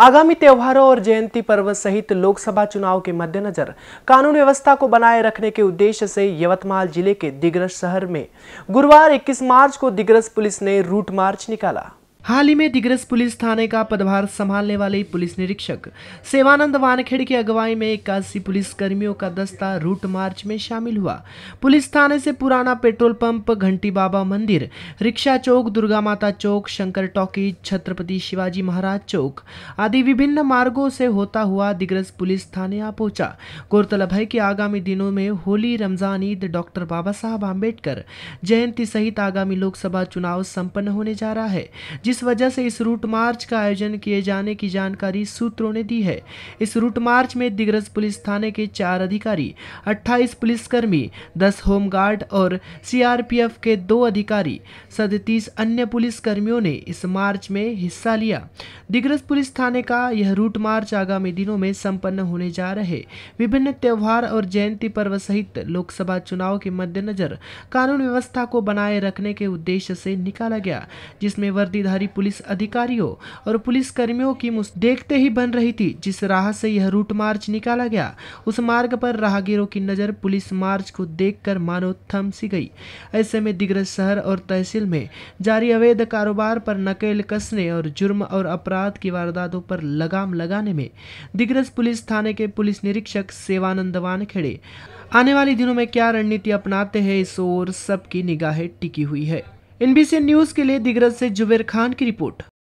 आगामी त्योहारों और जयंती पर्व सहित लोकसभा चुनाव के मद्देनजर कानून व्यवस्था को बनाए रखने के उद्देश्य से यवतमाल जिले के दिग्रस शहर में गुरुवार 21 मार्च को दिग्रस पुलिस ने रूट मार्च निकाला हाल ही में दिग्रस पुलिस थाने का पदभार संभालने वाले पुलिस निरीक्षक सेवानंद वानखेड़ की अगुवाई में इक्यासी पुलिस कर्मियों का दस्ता रूट मार्च में शामिल हुआ पुलिस थाने से पुराना पेट्रोल पंप घंटी बाबा मंदिर रिक्शा चौक दुर्गा माता चौक शंकर टॉकी छत्रपति शिवाजी महाराज चौक आदि विभिन्न मार्गो से होता हुआ दिग्रस पुलिस थाने आ पहुंचा गौरतलब है कि आगामी दिनों में होली रमजान ईद डॉक्टर बाबा साहब आम्बेडकर जयंती सहित आगामी लोकसभा चुनाव सम्पन्न होने जा रहा है जिस वजह से इस रूट मार्च का आयोजन किए जाने की जानकारी सूत्रों ने दी है इस रूट मार्च में दिग्रज पुलिस थाने के चार अधिकारी 28 पुलिसकर्मी 10 होमगार्ड और सीआरपीएफ के दो अधिकारी सदतीस अन्य पुलिसकर्मियों ने इस मार्च में हिस्सा लिया दिग्रस पुलिस थाने का यह रूट मार्च आगामी दिनों में संपन्न होने जा रहे विभिन्न त्योहार और जयंती पर्व सहित लोकसभा चुनाव के मद्देनजर कानून व्यवस्था को बनाए रखने के उद्देश्य से निकाला गया जिसमें वर्दीधारी पुलिस अधिकारियों और पुलिस कर्मियों की देखते ही बन रही थी जिस राह से यह रूट मार्च निकाला गया उस मार्ग पर राहगीरों की नजर पुलिस मार्च को देख मानो थम सी गई ऐसे में दिग्रस शहर और तहसील में जारी अवैध कारोबार पर नकेल कसने और जुर्म और अपराध अपराध की वारदातों पर लगाम लगाने में दिग्रज पुलिस थाने के पुलिस निरीक्षक सेवानंद वानखेड़े आने वाले दिनों में क्या रणनीति अपनाते हैं इस ओर सबकी निगाहें टिकी हुई है एनबीसी न्यूज के लिए दिग्रज से जुबेर खान की रिपोर्ट